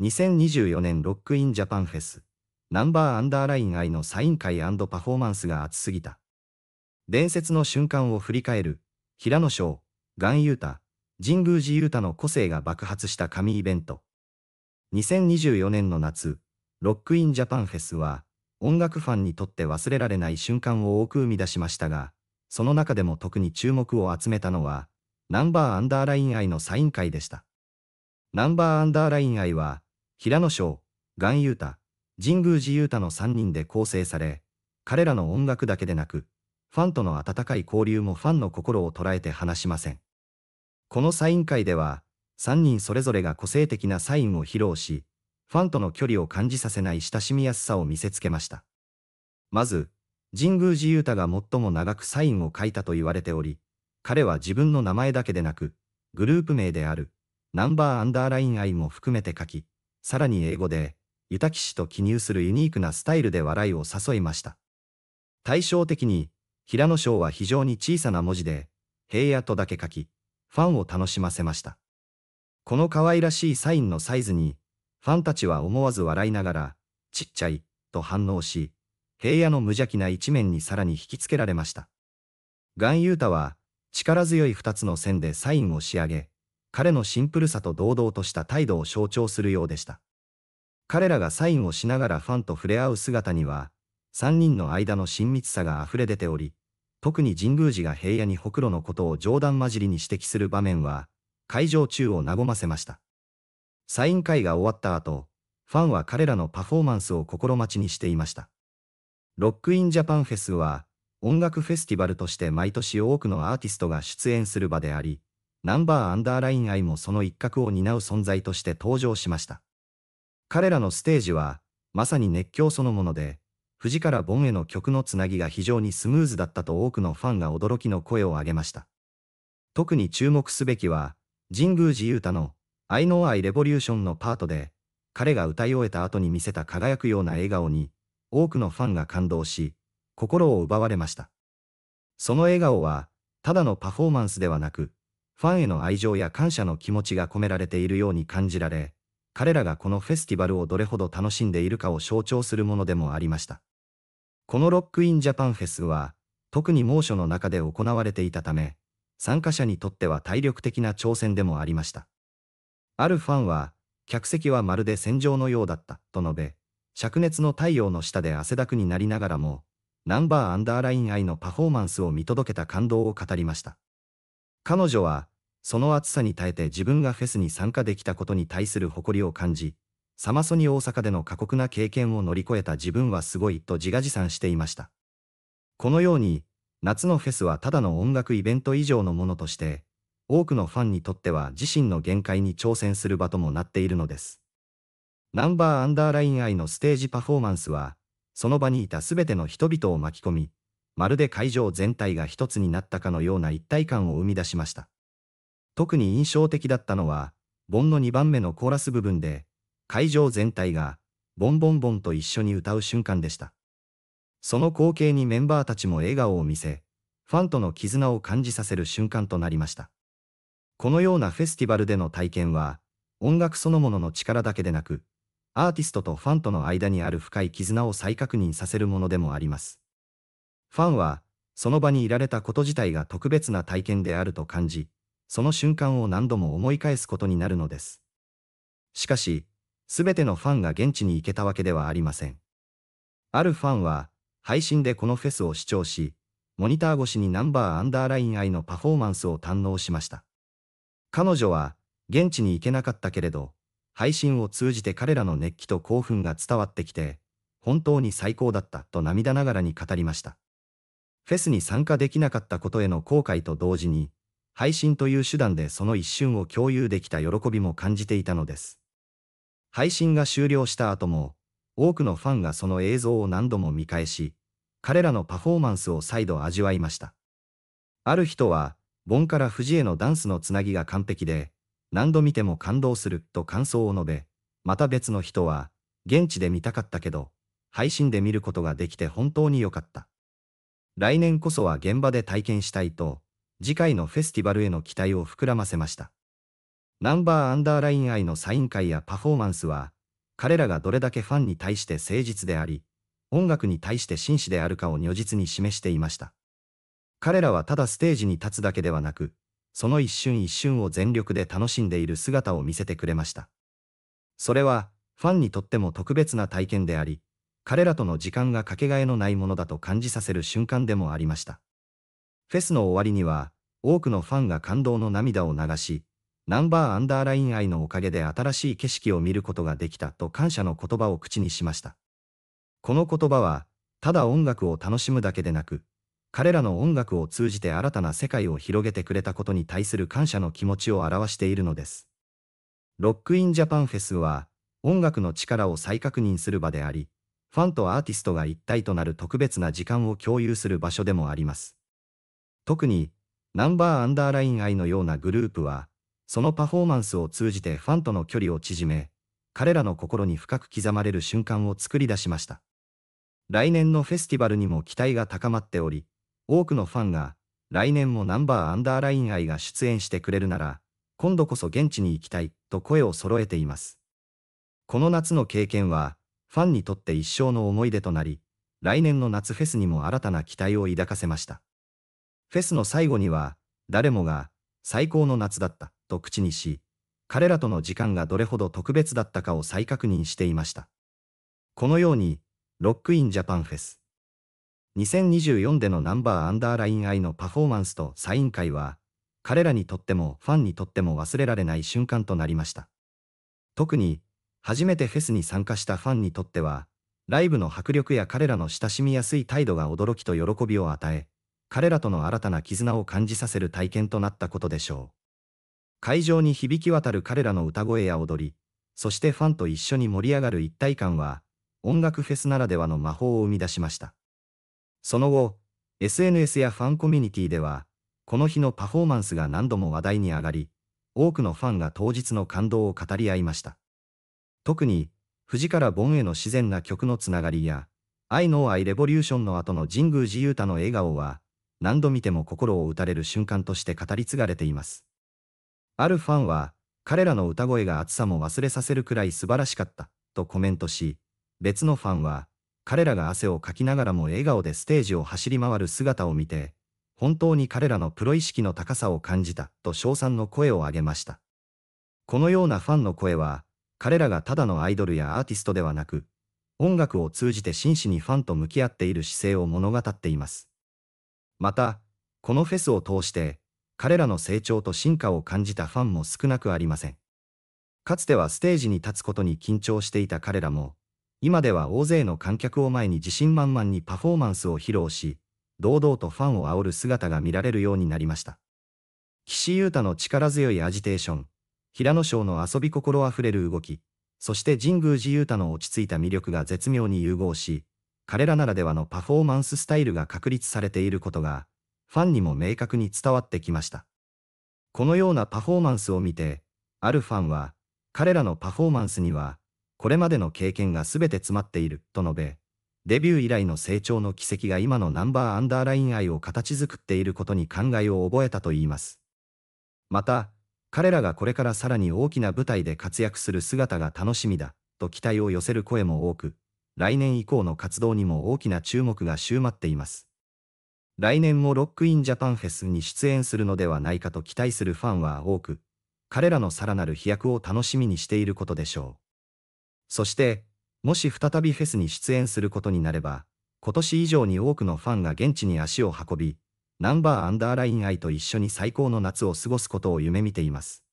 2024年ロックインジャパンフェス、ナンバーアンダーライン愛のサイン会パフォーマンスが熱すぎた。伝説の瞬間を振り返る、平野翔、ガンユータ、神宮寺ユータの個性が爆発した神イベント。2024年の夏、ロックインジャパンフェスは、音楽ファンにとって忘れられない瞬間を多く生み出しましたが、その中でも特に注目を集めたのは、ナンバーアンダーライン愛のサイン会でした。ナンバーアンダーライン愛は、平野翔、岩優太、神宮寺優太の3人で構成され、彼らの音楽だけでなく、ファンとの温かい交流もファンの心を捉えて離しません。このサイン会では、3人それぞれが個性的なサインを披露し、ファンとの距離を感じさせない親しみやすさを見せつけました。まず、神宮寺勇太が最も長くサインを書いたと言われており、彼は自分の名前だけでなく、グループ名である、ナンバーアンダーライン愛も含めて書き、さらに英語で、ユタキ氏と記入するユニークなスタイルで笑いを誘いました。対照的に、平野翔は非常に小さな文字で、平野とだけ書き、ファンを楽しませました。この可愛らしいサインのサイズに、ファンたちは思わず笑いながら、ちっちゃい、と反応し、平野の無邪気な一面にさらに引きつけられました。ガンユータは、力強い二つの線でサインを仕上げ、彼のシンプルさと堂々とした態度を象徴するようでした。彼らがサインをしながらファンと触れ合う姿には、3人の間の親密さが溢れ出ており、特に神宮寺が平野にほくろのことを冗談交じりに指摘する場面は、会場中を和ませました。サイン会が終わった後、ファンは彼らのパフォーマンスを心待ちにしていました。ロックインジャパンフェスは、音楽フェスティバルとして毎年多くのアーティストが出演する場であり、ナンバーアンダーライン愛もその一角を担う存在として登場しました。彼らのステージは、まさに熱狂そのもので、藤からボンへの曲のつなぎが非常にスムーズだったと多くのファンが驚きの声を上げました。特に注目すべきは、神宮寺勇太の I know I revolution のパートで、彼が歌い終えた後に見せた輝くような笑顔に、多くのファンが感動し、心を奪われました。その笑顔は、ただのパフォーマンスではなく、ファンへの愛情や感謝の気持ちが込められているように感じられ、彼らがこのフェスティバルをどれほど楽しんでいるかを象徴するものでもありました。このロックインジャパンフェスは、特に猛暑の中で行われていたため、参加者にとっては体力的な挑戦でもありました。あるファンは、客席はまるで戦場のようだった、と述べ、灼熱の太陽の下で汗だくになりながらも、ナンバーアンダーライン愛のパフォーマンスを見届けた感動を語りました。彼女は、その暑さに耐えて自分がフェスに参加できたことに対する誇りを感じ、サマソニ大阪での過酷な経験を乗り越えた自分はすごいと自画自賛していました。このように、夏のフェスはただの音楽イベント以上のものとして、多くのファンにとっては自身の限界に挑戦する場ともなっているのです。ナンバーアンダーライン愛のステージパフォーマンスは、その場にいた全ての人々を巻き込み、まるで会場全体が一つになったかのような一体感を生み出しました。特に印象的だったのは、ボンの2番目のコーラス部分で、会場全体が、ボンボンボンと一緒に歌う瞬間でした。その光景にメンバーたちも笑顔を見せ、ファンとの絆を感じさせる瞬間となりました。このようなフェスティバルでの体験は、音楽そのものの力だけでなく、アーティストとファンとの間にある深い絆を再確認させるものでもあります。ファンは、その場にいられたこと自体が特別な体験であると感じ、その瞬間を何度も思い返すことになるのです。しかし、すべてのファンが現地に行けたわけではありません。あるファンは、配信でこのフェスを視聴し、モニター越しにナンバーアンダーライン愛のパフォーマンスを堪能しました。彼女は、現地に行けなかったけれど、配信を通じて彼らの熱気と興奮が伝わってきて、本当に最高だったと涙ながらに語りました。フェスに参加できなかったことへの後悔と同時に、配信という手段でその一瞬を共有できた喜びも感じていたのです。配信が終了した後も、多くのファンがその映像を何度も見返し、彼らのパフォーマンスを再度味わいました。ある人は、ボンから藤へのダンスのつなぎが完璧で、何度見ても感動すると感想を述べ、また別の人は、現地で見たかったけど、配信で見ることができて本当に良かった。来年こそは現場で体験したいと、次回のフェスティバルへの期待を膨らませました。ナンバーアンダーライン愛のサイン会やパフォーマンスは、彼らがどれだけファンに対して誠実であり、音楽に対して真摯であるかを如実に示していました。彼らはただステージに立つだけではなく、その一瞬一瞬を全力で楽しんでいる姿を見せてくれました。それは、ファンにとっても特別な体験であり、彼らとの時間がかけがえのないものだと感じさせる瞬間でもありました。フェスの終わりには、多くのファンが感動の涙を流し、ナンバーアンダーライン愛のおかげで新しい景色を見ることができたと感謝の言葉を口にしました。この言葉は、ただ音楽を楽しむだけでなく、彼らの音楽を通じて新たな世界を広げてくれたことに対する感謝の気持ちを表しているのです。ロックインジャパンフェスは、音楽の力を再確認する場であり、ファンとアーティストが一体となる特別な時間を共有する場所でもあります。特に、ナンバーアンダーライン愛のようなグループは、そのパフォーマンスを通じてファンとの距離を縮め、彼らの心に深く刻まれる瞬間を作り出しました。来年のフェスティバルにも期待が高まっており、多くのファンが、来年もナンバーアンダーライン愛が出演してくれるなら、今度こそ現地に行きたい、と声を揃えています。この夏の経験は、ファンにとって一生の思い出となり、来年の夏フェスにも新たな期待を抱かせました。フェスの最後には、誰もが、最高の夏だった、と口にし、彼らとの時間がどれほど特別だったかを再確認していました。このように、ロックインジャパンフェス。2024でのナンバーアンダーライン愛のパフォーマンスとサイン会は、彼らにとってもファンにとっても忘れられない瞬間となりました。特に、初めてフェスに参加したファンにとっては、ライブの迫力や彼らの親しみやすい態度が驚きと喜びを与え、彼らとの新たな絆を感じさせる体験となったことでしょう。会場に響き渡る彼らの歌声や踊り、そしてファンと一緒に盛り上がる一体感は、音楽フェスならではの魔法を生み出しました。その後、SNS やファンコミュニティでは、この日のパフォーマンスが何度も話題に上がり、多くのファンが当日の感動を語り合いました。特に、藤からボンへの自然な曲のつながりや、愛の愛レボリューションの後の神宮寺勇太の笑顔は、何度見ても心を打たれる瞬間として語り継がれています。あるファンは、彼らの歌声が熱さも忘れさせるくらい素晴らしかった、とコメントし、別のファンは、彼らが汗をかきながらも笑顔でステージを走り回る姿を見て、本当に彼らのプロ意識の高さを感じた、と称賛の声を上げました。このようなファンの声は、彼らがただのアイドルやアーティストではなく、音楽を通じて真摯にファンと向き合っている姿勢を物語っています。また、このフェスを通して、彼らの成長と進化を感じたファンも少なくありません。かつてはステージに立つことに緊張していた彼らも、今では大勢の観客を前に自信満々にパフォーマンスを披露し、堂々とファンを煽る姿が見られるようになりました。岸優太の力強いアジテーション、平野翔の遊び心あふれる動き、そして神宮寺勇太の落ち着いた魅力が絶妙に融合し、彼らならではのパフォーマンススタイルが確立されていることが、ファンにも明確に伝わってきました。このようなパフォーマンスを見て、あるファンは、彼らのパフォーマンスには、これまでの経験が全て詰まっている、と述べ、デビュー以来の成長の軌跡が今のナンバーアンダーライン愛を形作っていることに考えを覚えたといいます。また、彼らがこれからさらに大きな舞台で活躍する姿が楽しみだ、と期待を寄せる声も多く、来年以降の活動にも大きな注目が集まっています。来年もロックインジャパンフェスに出演するのではないかと期待するファンは多く、彼らのさらなる飛躍を楽しみにしていることでしょう。そして、もし再びフェスに出演することになれば、今年以上に多くのファンが現地に足を運び、ナンバーアンダーラインアイと一緒に最高の夏を過ごすことを夢見ています。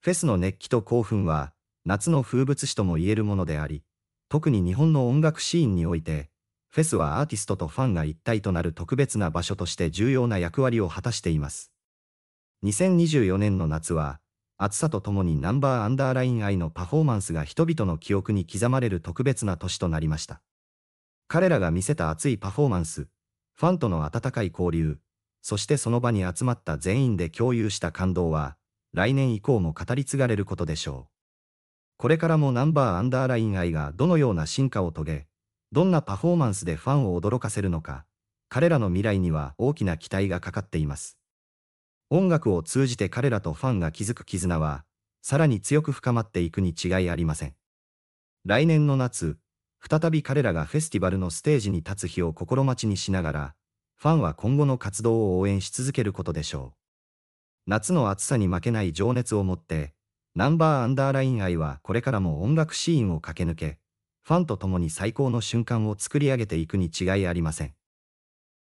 フェスの熱気と興奮は、夏の風物詩とも言えるものであり、特に日本の音楽シーンにおいて、フェスはアーティストとファンが一体となる特別な場所として重要な役割を果たしています。2024年の夏は、暑さとともにナンバーアンダーラインアイのパフォーマンスが人々の記憶に刻まれる特別な年となりました。彼らが見せた熱いパフォーマンス、ファンとの温かい交流、そしてその場に集まった全員で共有した感動は、来年以降も語り継がれることでしょう。これからもナンバーアンダーライン愛がどのような進化を遂げ、どんなパフォーマンスでファンを驚かせるのか、彼らの未来には大きな期待がかかっています。音楽を通じて彼らとファンが築く絆は、さらに強く深まっていくに違いありません。来年の夏、再び彼らがフェスティバルのステージに立つ日を心待ちにしながら、ファンは今後の活動を応援し続けることでしょう。夏の暑さに負けない情熱を持って、ナンバーアンダーライン愛はこれからも音楽シーンを駆け抜け、ファンと共に最高の瞬間を作り上げていくに違いありません。